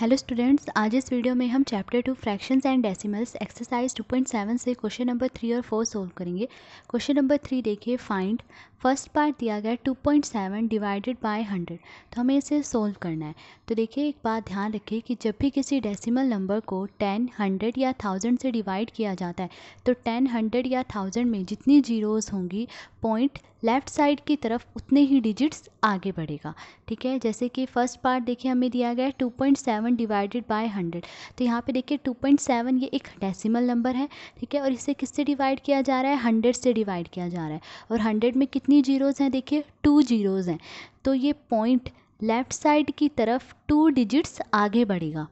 hello students आज इस video में हम chapter two fractions and decimals exercise 2.7 से क्वेश्चन नंबर थ्री और फोर सोल्व करेंगे क्वेश्चन नंबर थ्री देखिए फाइंड फर्स्ट पार्ट दिया गया two point seven divided by hundred तो हमें इसे सोल्व करना है तो देखिए एक बात ध्यान रखिए कि जब भी किसी डेसिमल नंबर को टेन हंड्रेड या थाउजेंड से डिवाइड किया जाता है तो टेन हंड्रेड या थाउजेंड में जितनी जीरोज़ होंगी पॉइंट लेफ़्ट साइड की तरफ उतने ही डिजिट्स आगे बढ़ेगा ठीक है जैसे कि फर्स्ट पार्ट देखिए हमें दिया गया है two point seven divided by hundred तो यहाँ पे देखिए टू पॉइंट सेवन ये एक डेसिमल नंबर है ठीक है और इसे किससे डिवाइड किया जा रहा है हंड्रेड से डिवाइड किया जा रहा है और हंड्रेड में कितनी कितनी जीरोज़ हैं देखिए टू जीरोज़ हैं तो ये पॉइंट लेफ़्ट साइड की तरफ टू डिजिट्स आगे बढ़ेगा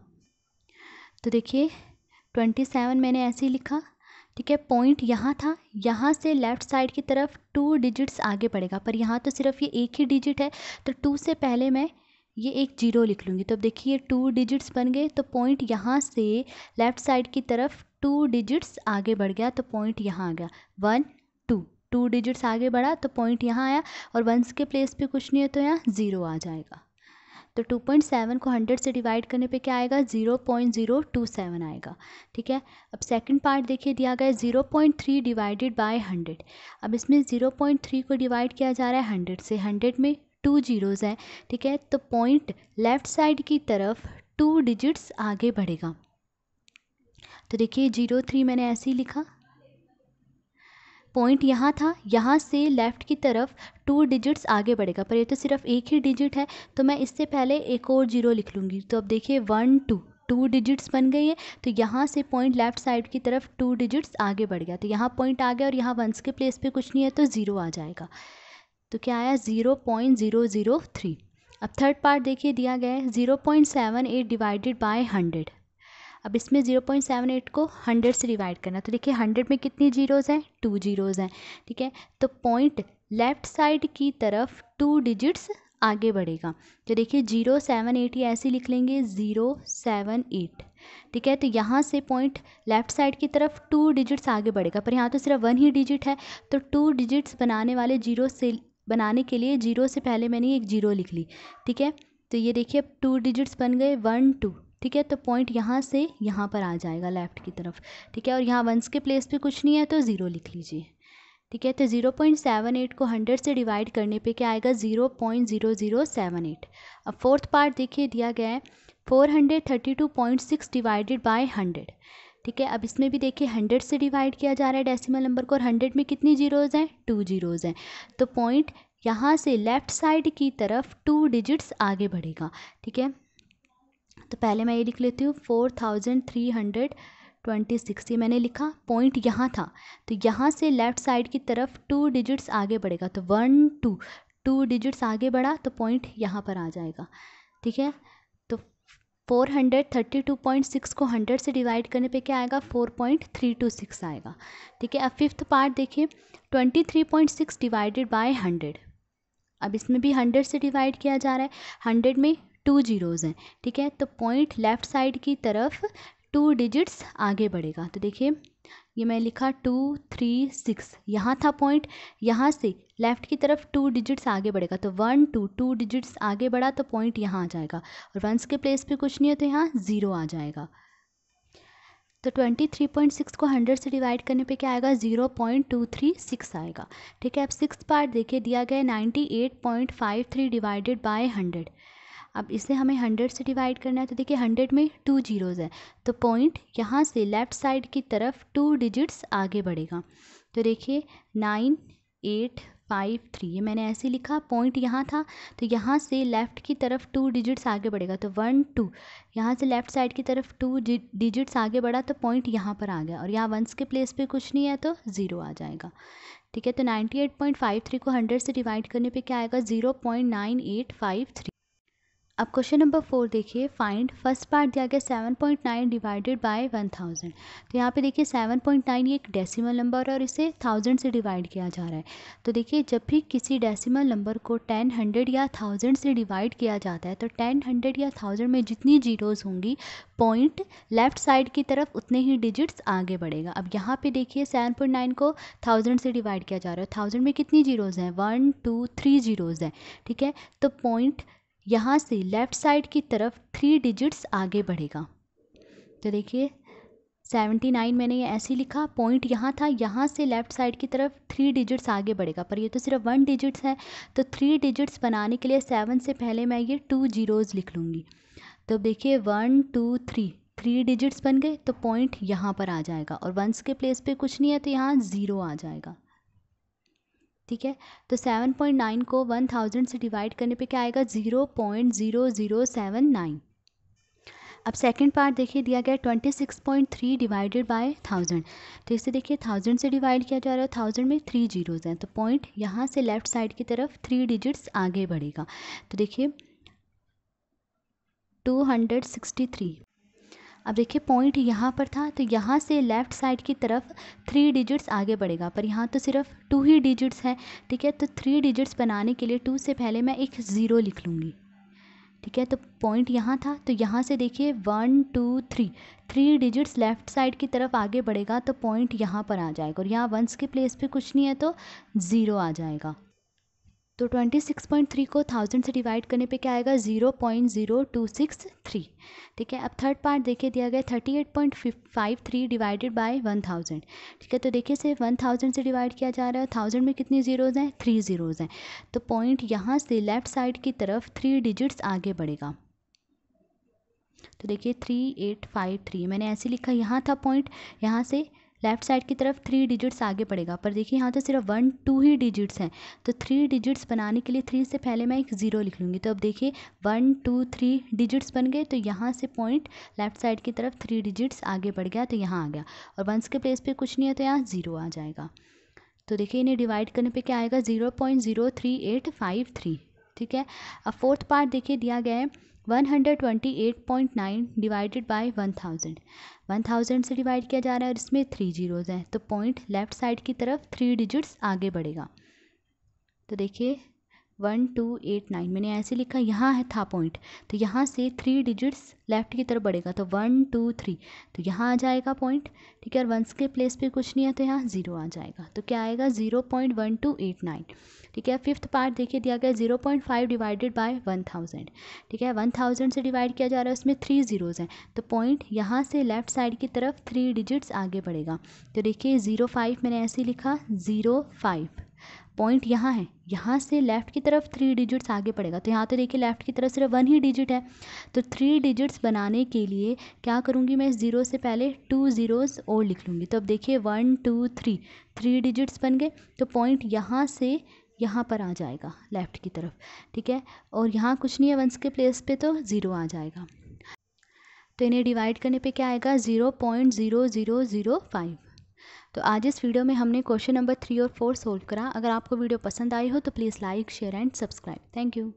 तो देखिए ट्वेंटी सेवन मैंने ऐसे ही लिखा ठीक है पॉइंट यहाँ था यहाँ से लेफ़्ट साइड की तरफ टू डिजिट्स आगे बढ़ेगा पर यहाँ तो सिर्फ ये एक ही डिजिट है तो टू से पहले मैं ये एक जीरो लिख लूँगी तो देखिए टू डिजिट्स बन गए तो पॉइंट यहाँ से लेफ़्ट साइड की तरफ टू डिजिट्स आगे बढ़ गया तो पॉइंट यहाँ आ गया वन टू टू डिजिट्स आगे बढ़ा तो पॉइंट यहाँ आया और वंस के प्लेस पे कुछ नहीं है तो यहाँ ज़ीरो आ जाएगा तो टू पॉइंट सेवन को हंड्रेड से डिवाइड करने पे क्या आएगा zero point zero two seven आएगा ठीक है अब सेकंड पार्ट देखिए दिया गया है zero point three divided by hundred अब इसमें ज़ीरो पॉइंट थ्री को डिवाइड किया जा रहा है हंड्रेड से हंड्रेड में टू जीरोज़ हैं ठीक है तो पॉइंट लेफ़्ट साइड की तरफ टू डिजिट्स आगे बढ़ेगा तो देखिए जीरो थ्री मैंने ऐसे ही लिखा पॉइंट यहाँ था यहाँ से लेफ़्ट की तरफ टू डिजिट्स आगे बढ़ेगा पर ये तो सिर्फ एक ही डिजिट है तो मैं इससे पहले एक और जीरो लिख लूँगी तो अब देखिए वन टू टू डिजिट्स बन गई है तो यहाँ से पॉइंट लेफ्ट साइड की तरफ टू डिजिट्स आगे बढ़ गया तो यहाँ पॉइंट आ गया और यहाँ वंस के प्लेस पे कुछ नहीं है तो ज़ीरो आ जाएगा तो क्या आया zero point zero zero three अब थर्ड पार्ट देखिए दिया गया है zero point seven eight divided by hundred अब इसमें ज़ीरो पॉइंट सेवन एट को हंड्रेड से डिवाइड करना तो देखिए हंड्रेड में कितनी जीरोज़ हैं टू जीरोज़ हैं ठीक है तो पॉइंट लेफ़्ट साइड की तरफ टू डिजिट्स आगे बढ़ेगा तो देखिए जीरो सेवन एट ही ऐसे लिख लेंगे ज़ीरो सेवन एट ठीक है तो यहाँ से पॉइंट लेफ़्ट साइड की तरफ टू डिजिट्स आगे बढ़ेगा पर यहाँ तो सिर्फ वन ही डिजिट है तो टू डिजिट्स बनाने वाले जीरो से बनाने के लिए जीरो से पहले मैंने एक जीरो लिख ली ठीक है तो ये देखिए अब टू डिजिट्स बन गए वन टू ठीक है तो पॉइंट यहाँ से यहाँ पर आ जाएगा लेफ़्ट की तरफ ठीक है और यहाँ वंस के प्लेस पे कुछ नहीं है तो ज़ीरो लिख लीजिए ठीक है तो ज़ीरो पॉइंट सेवन एट को हंड्रेड से डिवाइड करने पे क्या आएगा zero point zero zero seven eight अब फोर्थ पार्ट देखिए दिया गया है four hundred thirty two point six divided by hundred ठीक है अब इसमें भी देखिए हंड्रेड से डिवाइड किया जा रहा है डेसिमल नंबर को और हंड्रेड में कितनी जीरोज़ हैं टू जीरोज़ हैं तो पॉइंट यहाँ से लेफ़्ट साइड की तरफ टू डिजिट्स आगे बढ़ेगा ठीक है तो पहले मैं ये लिख लेती हूँ four thousand three hundred twenty six ये मैंने लिखा पॉइंट यहाँ था तो यहाँ से लेफ़्ट साइड की तरफ टू डिजिट्स आगे बढ़ेगा तो वन टू टू डिजिट्स आगे बढ़ा तो पॉइंट यहाँ पर आ जाएगा ठीक है तो four hundred thirty two point six को हंड्रेड से डिवाइड करने पे क्या आएगा four point three two six आएगा ठीक है अब फिफ्थ पार्ट देखिए twenty three point six divided by hundred अब इसमें भी हंड्रेड से डिवाइड किया जा रहा है हंड्रेड में टू जीरोज़ हैं ठीक है तो पॉइंट लेफ़्ट साइड की तरफ टू डिजिट्स आगे बढ़ेगा तो देखिए ये मैं लिखा टू थ्री सिक्स यहाँ था पॉइंट यहाँ से लेफ़्ट की तरफ टू डिजिट्स आगे बढ़ेगा तो वन टू टू डिजिट्स आगे बढ़ा तो पॉइंट यहाँ आ जाएगा और वंस के प्लेस पे कुछ नहीं है तो यहाँ ज़ीरो आ जाएगा तो ट्वेंटी थ्री पॉइंट सिक्स को हंड्रेड से डिवाइड करने पे क्या आएगा zero point two three six आएगा ठीक है अब सिक्स पार्ट देखिए दिया गया ninety eight point five three divided by hundred अब इसे हमें हंड्रेड से डिवाइड करना है तो देखिए हंड्रेड में टू जीरोज़ है तो पॉइंट यहाँ से लेफ़्ट साइड की तरफ टू डिजिट्स आगे बढ़ेगा तो देखिए नाइन एट फाइव थ्री ये मैंने ऐसे लिखा पॉइंट यहाँ था तो यहाँ से लेफ़्ट की तरफ टू डिजिट्स आगे बढ़ेगा तो वन टू यहाँ से लेफ़्ट साइड की तरफ टू डिजिट्स आगे बढ़ा तो पॉइंट यहाँ पर आ गया और यहाँ वंस के प्लेस पे कुछ नहीं है तो ज़ीरो आ जाएगा ठीक है तो ninety eight point five three को हंड्रेड से डिवाइड करने पे क्या आएगा zero point nine eight five three अब क्वेश्चन नंबर फोर देखिए फाइंड फर्स्ट पार्ट दिया गया seven point nine divided by one thousand तो यहाँ पे देखिए सेवन पॉइंट नाइन ये एक डेसिमल नंबर है और इसे थाउजेंड से डिवाइड किया जा रहा है तो देखिए जब भी किसी डेसिमल नंबर को टेन हंड्रेड या थाउजेंड से डिवाइड किया जाता है तो टेन हंड्रेड या थाउजेंड में जितनी जीरोज़ होंगी पॉइंट लेफ्ट साइड की तरफ उतने ही डिजिट्स आगे बढ़ेगा अब यहाँ पे देखिए सेवन पॉइंट नाइन को थाउजेंड से डिवाइड किया जा रहा है थाउजेंड में कितनी जीरोज़ हैं वन टू थ्री जीरोज़ हैं ठीक है तो पॉइंट यहाँ से लेफ़्ट साइड की तरफ थ्री डिजिट्स आगे बढ़ेगा तो देखिए सेवेंटी नाइन मैंने ये ऐसे लिखा पॉइंट यहाँ था यहाँ से लेफ़्ट साइड की तरफ थ्री डिजिट्स आगे बढ़ेगा पर ये तो सिर्फ वन डिजिट्स है तो थ्री डिजिट्स बनाने के लिए सेवन से पहले मैं ये टू जीरोज़ लिख लूँगी तो देखिए one two three three digits बन गए तो पॉइंट यहाँ पर आ जाएगा और वंस के प्लेस पे कुछ नहीं है तो यहाँ ज़ीरो आ जाएगा ठीक है तो सेवन पॉइंट नाइन को वन थाउजेंड से डिवाइड करने पे क्या आएगा zero point zero zero seven nine अब सेकंड पार्ट देखिए दिया गया twenty six point three divided by thousand तो इसे देखिए थाउजेंड से डिवाइड किया जा रहा है थाउजेंड में थ्री जीरोज़ हैं तो पॉइंट यहाँ से लेफ्ट साइड की तरफ थ्री डिजिट्स आगे बढ़ेगा तो देखिए टू हंड्रेड सिक्सटी थ्री अब देखिए पॉइंट यहाँ पर था तो यहाँ से लेफ़्ट साइड की तरफ थ्री डिजिट्स आगे बढ़ेगा पर यहाँ तो सिर्फ टू ही डिजिट्स हैं ठीक है तो थ्री डिजिट्स बनाने के लिए टू से पहले मैं एक ज़ीरो लिख लूँगी ठीक है तो पॉइंट यहाँ था तो यहाँ से देखिए one two three three digits left side की तरफ आगे बढ़ेगा तो पॉइंट यहाँ पर आ जाएगा और यहाँ वंस के प्लेस पे कुछ नहीं है तो ज़ीरो आ जाएगा तो 26.3 को थाउजेंड से डिवाइड करने पे क्या आएगा 0.0263 ठीक है अब थर्ड पार्ट देखिए दिया गया 38.53 डिवाइडेड बाय 1000 ठीक है तो देखिए सिर्फ 1000 से डिवाइड किया जा रहा है थाउजेंड में कितनी ज़ीरोज़ हैं थ्री ज़ीरोज़ हैं तो पॉइंट यहाँ से लेफ़्ट साइड की तरफ थ्री डिजिट्स आगे बढ़ेगा तो देखिए थ्री एट फाइव थ्री मैंने ऐसे लिखा यहाँ था पॉइंट यहाँ से लेफ़्ट साइड की तरफ थ्री डिजिट्स आगे पड़ेगा पर देखिए यहाँ तो सिर्फ वन टू ही डिजिट्स हैं तो थ्री डिजिट्स बनाने के लिए थ्री से पहले मैं एक ज़ीरो लिख लूँगी तो अब देखिए वन टू थ्री डिजिट्स बन गए तो यहाँ से पॉइंट लेफ़्ट साइड की तरफ थ्री डिजिट्स आगे बढ़ गया तो यहाँ आ गया और वंस के प्लेस पर कुछ नहीं है तो यहाँ ज़ीरो आ जाएगा तो देखिए इन्हें डिवाइड करने पर क्या आएगा zero point zero three eight five three ठीक है अब फोर्थ पार्ट देखिए दिया गया है 128.9 डिवाइडेड बाय 1000 1000 से डिवाइड किया जा रहा है और इसमें थ्री जीरोज़ हैं तो पॉइंट लेफ़्ट साइड की तरफ थ्री डिजिट्स आगे बढ़ेगा तो देखिए वन टू एट नाइन मैंने ऐसे लिखा यहाँ है था पॉइंट तो यहाँ से थ्री डिजिट्स लेफ्ट की तरफ बढ़ेगा तो वन टू थ्री तो यहाँ आ जाएगा पॉइंट ठीक है और वंस के प्लेस पे कुछ नहीं है तो यहाँ ज़ीरो आ जाएगा तो क्या आएगा zero point one two eight nine ठीक है फिफ्थ पार्ट देखिए दिया गया zero point five divided by one thousand ठीक है वन थाउजेंड से डिवाइड किया जा रहा है उसमें थ्री ज़ीरोज़ हैं तो पॉइंट यहाँ से लेफ्ट साइड की तरफ थ्री डिजिट्स आगे बढ़ेगा तो देखिए ज़ीरो फाइव मैंने ऐसे लिखा ज़ीरो फाइव पॉइंट यहाँ है यहाँ से लेफ़्ट की तरफ थ्री डिजिट्स आगे पड़ेगा तो यहाँ तो देखिए लेफ़्ट की तरफ सिर्फ वन ही डिजिट है तो थ्री डिजिट्स बनाने के लिए क्या करूँगी मैं ज़ीरो से पहले टू ज़ीरोस और लिख लूँगी तो अब देखिए one two three three digits बन गए तो पॉइंट यहाँ से यहाँ पर आ जाएगा लेफ़्ट की तरफ ठीक है और यहाँ कुछ नहीं है वंस के प्लेस पर तो ज़ीरो आ जाएगा तो इन्हें डिवाइड करने पर क्या आएगा zero point zero zero zero five तो आज इस वीडियो में हमने क्वेश्चन नंबर थ्री और फोर सोल्व करा अगर आपको वीडियो पसंद आई हो तो please like share and subscribe thank you